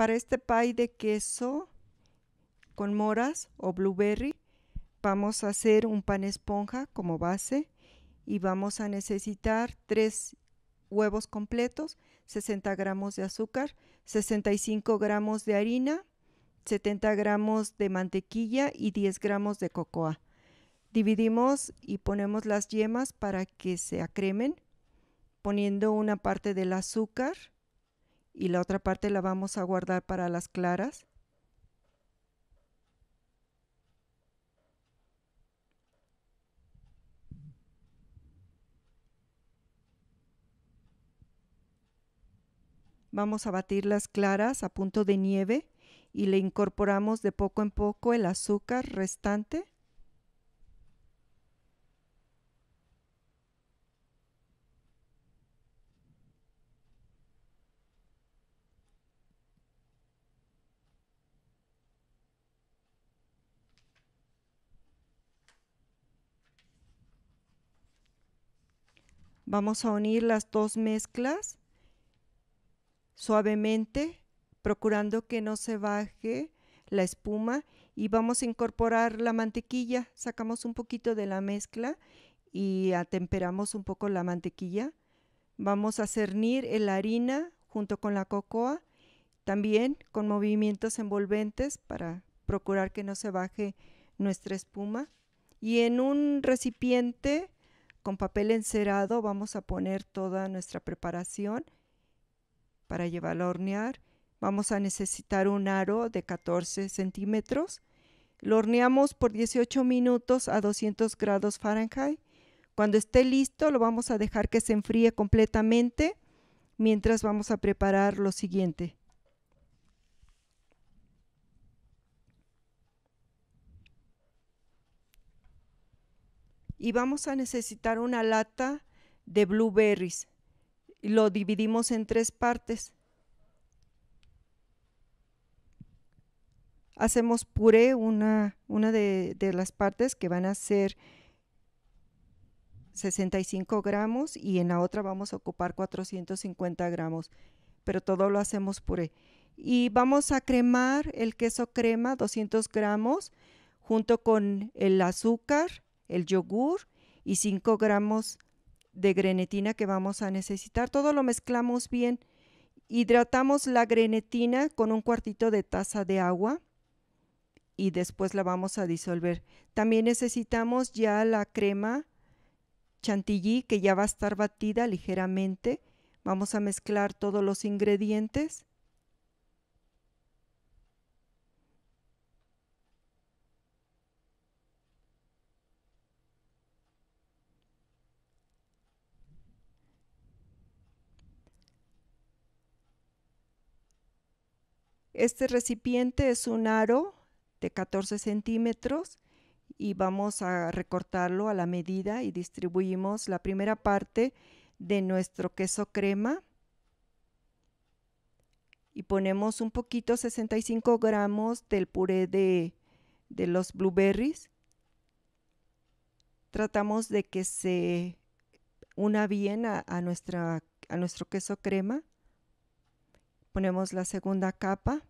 Para este pie de queso con moras o blueberry, vamos a hacer un pan esponja como base y vamos a necesitar 3 huevos completos, 60 gramos de azúcar, 65 gramos de harina, 70 gramos de mantequilla y 10 gramos de cocoa. Dividimos y ponemos las yemas para que se acremen, poniendo una parte del azúcar y la otra parte la vamos a guardar para las claras. Vamos a batir las claras a punto de nieve y le incorporamos de poco en poco el azúcar restante Vamos a unir las dos mezclas suavemente, procurando que no se baje la espuma y vamos a incorporar la mantequilla. Sacamos un poquito de la mezcla y atemperamos un poco la mantequilla. Vamos a cernir la harina junto con la cocoa, también con movimientos envolventes para procurar que no se baje nuestra espuma. Y en un recipiente con papel encerado vamos a poner toda nuestra preparación para llevarla a hornear. Vamos a necesitar un aro de 14 centímetros. Lo horneamos por 18 minutos a 200 grados Fahrenheit. Cuando esté listo lo vamos a dejar que se enfríe completamente mientras vamos a preparar lo siguiente. y vamos a necesitar una lata de blueberries. Lo dividimos en tres partes. Hacemos puré, una, de, de las partes que van a ser 65 gramos y en la otra vamos a ocupar 450 gramos, pero todo lo hacemos puré. Y vamos a cremar el queso crema 200 gramos junto con el azúcar, el yogur y 5 gramos de grenetina que vamos a necesitar. Todo lo mezclamos bien. Hidratamos la grenetina con un cuartito de taza de agua y después la vamos a disolver. También necesitamos ya la crema chantilly que ya va a estar batida ligeramente. Vamos a mezclar todos los ingredientes Este recipiente es un aro de 14 centímetros y vamos a recortarlo a la medida y distribuimos la primera parte de nuestro queso crema y ponemos un poquito, 65 gramos del puré de, de los blueberries. Tratamos de que se una bien nuestra, a nuestro queso crema. Ponemos la segunda capa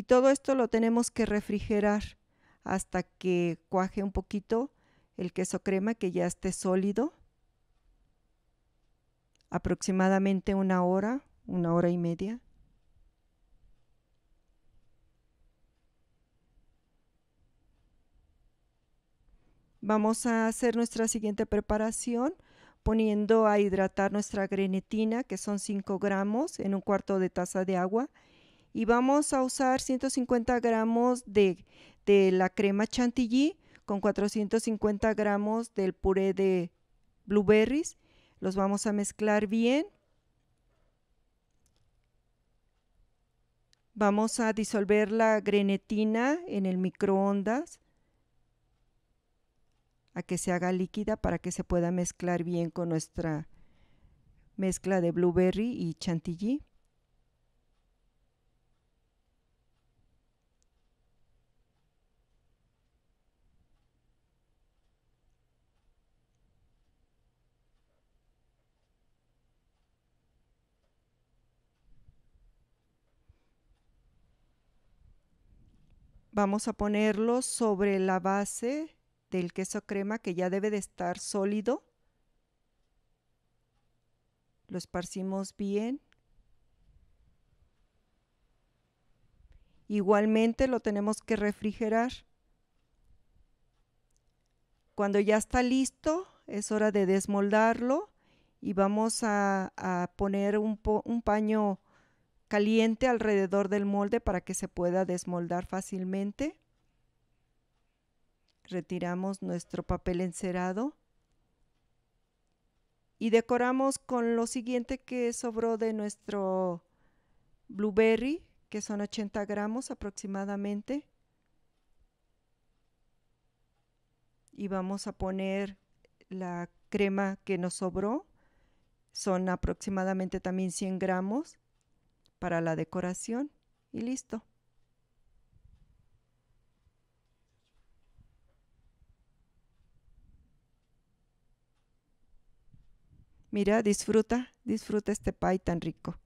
y todo esto lo tenemos que refrigerar hasta que cuaje un poquito el queso crema que ya esté sólido. Aproximadamente una hora, una hora y media. Vamos a hacer nuestra siguiente preparación poniendo a hidratar nuestra grenetina, que son 5 gramos, en un cuarto de taza de agua y vamos a usar 150 gramos de, de la crema chantilly con 450 gramos del puré de blueberries. Los vamos a mezclar bien. Vamos a disolver la grenetina en el microondas a que se haga líquida para que se pueda mezclar bien con nuestra mezcla de blueberry y chantilly. Vamos a ponerlo sobre la base del queso crema que ya debe de estar sólido. Lo esparcimos bien. Igualmente lo tenemos que refrigerar. Cuando ya está listo, es hora de desmoldarlo y vamos a, poner un, un paño caliente alrededor del molde para que se pueda desmoldar fácilmente. Retiramos nuestro papel encerado y decoramos con lo siguiente que sobró de nuestro blueberry, que son 80 gramos aproximadamente. Y vamos a poner la crema que nos sobró, son aproximadamente también 100 gramos para la decoración y listo. Mira, disfruta, disfruta este pay tan rico.